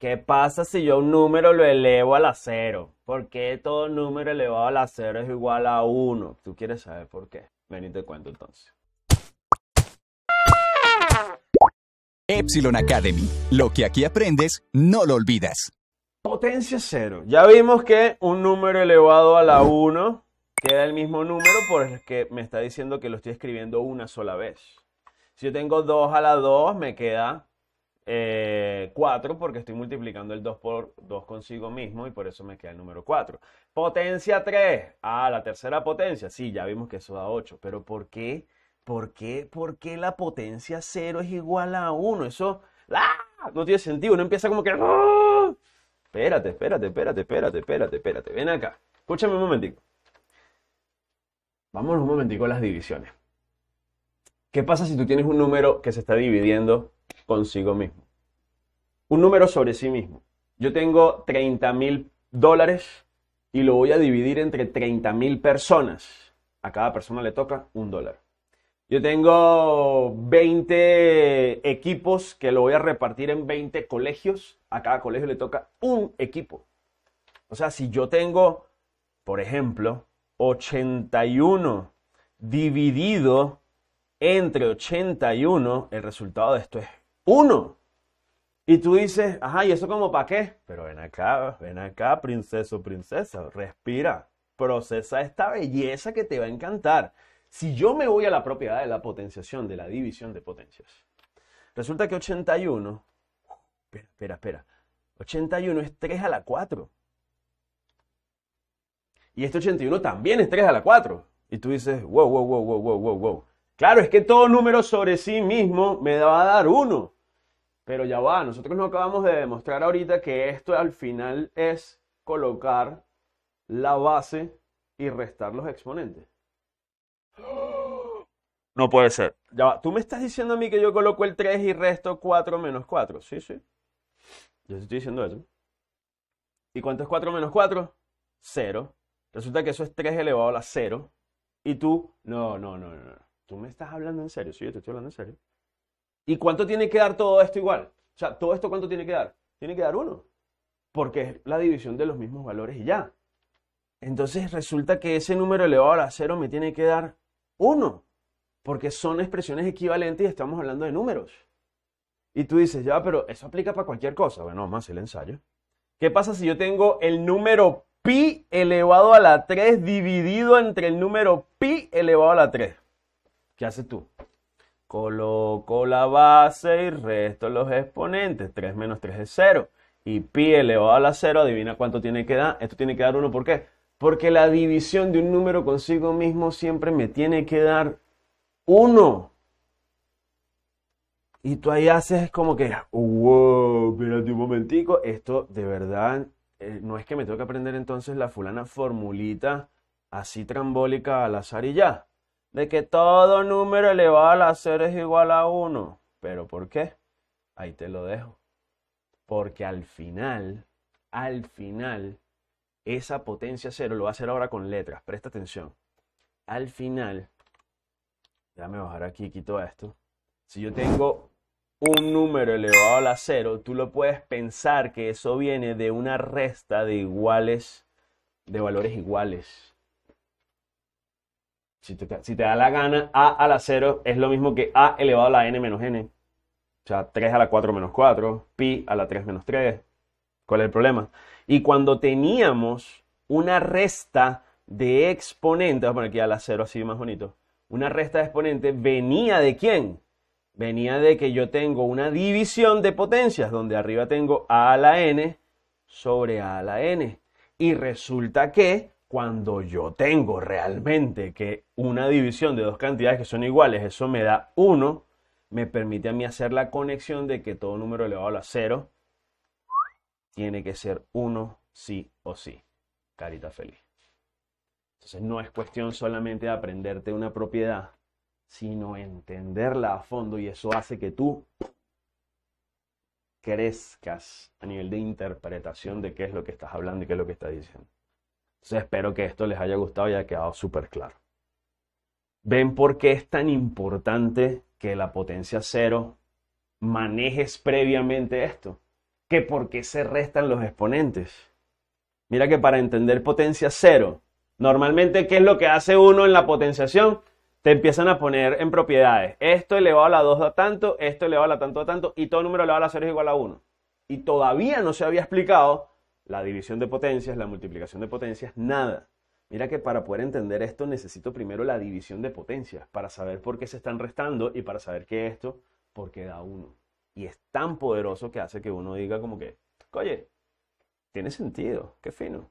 ¿Qué pasa si yo un número lo elevo a la 0? ¿Por qué todo número elevado a la 0 es igual a 1? ¿Tú quieres saber por qué? Ven y te cuento entonces. Epsilon Academy. Lo que aquí aprendes, no lo olvidas. Potencia 0. Ya vimos que un número elevado a la 1 queda el mismo número por el que me está diciendo que lo estoy escribiendo una sola vez. Si yo tengo 2 a la 2, me queda 4 eh, porque estoy multiplicando el 2 por 2 consigo mismo y por eso me queda el número 4. Potencia 3. a ah, la tercera potencia. Sí, ya vimos que eso da 8. Pero ¿por qué? ¿Por qué? ¿Por qué la potencia 0 es igual a 1? Eso ¡ah! no tiene sentido. Uno empieza como que... ¡ah! Espérate, espérate, espérate, espérate, espérate, espérate. Ven acá. Escúchame un momentico. Vámonos un momentico a las divisiones. ¿Qué pasa si tú tienes un número que se está dividiendo consigo mismo un número sobre sí mismo. Yo tengo 30 mil dólares y lo voy a dividir entre 30 mil personas. A cada persona le toca un dólar. Yo tengo 20 equipos que lo voy a repartir en 20 colegios. A cada colegio le toca un equipo. O sea, si yo tengo, por ejemplo, 81 dividido entre 81, el resultado de esto es 1. Y tú dices, ajá, ¿y eso como para qué? Pero ven acá, ven acá, princeso, princesa, respira, procesa esta belleza que te va a encantar. Si yo me voy a la propiedad de la potenciación, de la división de potencias, resulta que 81, espera, espera, espera, 81 es 3 a la 4. Y este 81 también es 3 a la 4. Y tú dices, wow, wow, wow, wow, wow, wow, wow. Claro, es que todo número sobre sí mismo me va a dar 1. Pero ya va, nosotros no acabamos de demostrar ahorita que esto al final es colocar la base y restar los exponentes. No puede ser. Ya va, tú me estás diciendo a mí que yo coloco el 3 y resto 4 menos 4. Sí, sí. Yo te estoy diciendo eso. ¿Y cuánto es 4 menos 4? 0. Resulta que eso es 3 elevado a la 0. Y tú, no, no, no, no. Tú me estás hablando en serio. Sí, yo te estoy hablando en serio. ¿Y cuánto tiene que dar todo esto igual? O sea, todo esto cuánto tiene que dar? Tiene que dar uno, porque es la división de los mismos valores y ya. Entonces resulta que ese número elevado a cero me tiene que dar uno, porque son expresiones equivalentes y estamos hablando de números. Y tú dices, ya, pero eso aplica para cualquier cosa. Bueno, más el ensayo. ¿Qué pasa si yo tengo el número pi elevado a la 3 dividido entre el número pi elevado a la 3? ¿Qué haces tú? Coloco la base y resto los exponentes. 3 menos 3 es 0. Y pi elevado a la 0, adivina cuánto tiene que dar. Esto tiene que dar 1, ¿por qué? Porque la división de un número consigo mismo siempre me tiene que dar 1. Y tú ahí haces como que, wow, espérate un momentico. Esto de verdad, eh, no es que me tengo que aprender entonces la fulana formulita así trambólica al azar y ya de que todo número elevado a la 0 es igual a 1. ¿Pero por qué? Ahí te lo dejo. Porque al final, al final, esa potencia 0 lo va a hacer ahora con letras, presta atención. Al final, déjame bajar aquí, y quito esto. Si yo tengo un número elevado a la cero, tú lo puedes pensar que eso viene de una resta de iguales, de valores iguales. Si te, da la gana, a a la 0 es lo mismo que a elevado a la n menos n. O sea, 3 a la 4 menos 4, pi a la 3 menos 3. ¿Cuál es el problema? Y cuando teníamos una resta de exponentes, vamos a poner aquí a la 0 así más bonito, una resta de exponentes, ¿venía de quién? Venía de que yo tengo una división de potencias, donde arriba tengo a a la n sobre a a la n. Y resulta que cuando yo tengo realmente que una división de dos cantidades que son iguales, eso me da 1, me permite a mí hacer la conexión de que todo número elevado a cero 0 tiene que ser 1 sí o sí. Carita feliz. Entonces no es cuestión solamente de aprenderte una propiedad, sino entenderla a fondo y eso hace que tú crezcas a nivel de interpretación de qué es lo que estás hablando y qué es lo que estás diciendo espero que esto les haya gustado y haya quedado súper claro. ¿Ven por qué es tan importante que la potencia cero manejes previamente esto? ¿Que por qué se restan los exponentes? Mira que para entender potencia cero, normalmente, ¿qué es lo que hace uno en la potenciación? Te empiezan a poner en propiedades. Esto elevado a la 2 da tanto, esto elevado a la tanto da tanto, y todo número elevado a la 0 es igual a 1. Y todavía no se había explicado la división de potencias, la multiplicación de potencias, nada. Mira que para poder entender esto necesito primero la división de potencias, para saber por qué se están restando y para saber es esto, porque da uno. Y es tan poderoso que hace que uno diga como que, oye, tiene sentido, qué fino.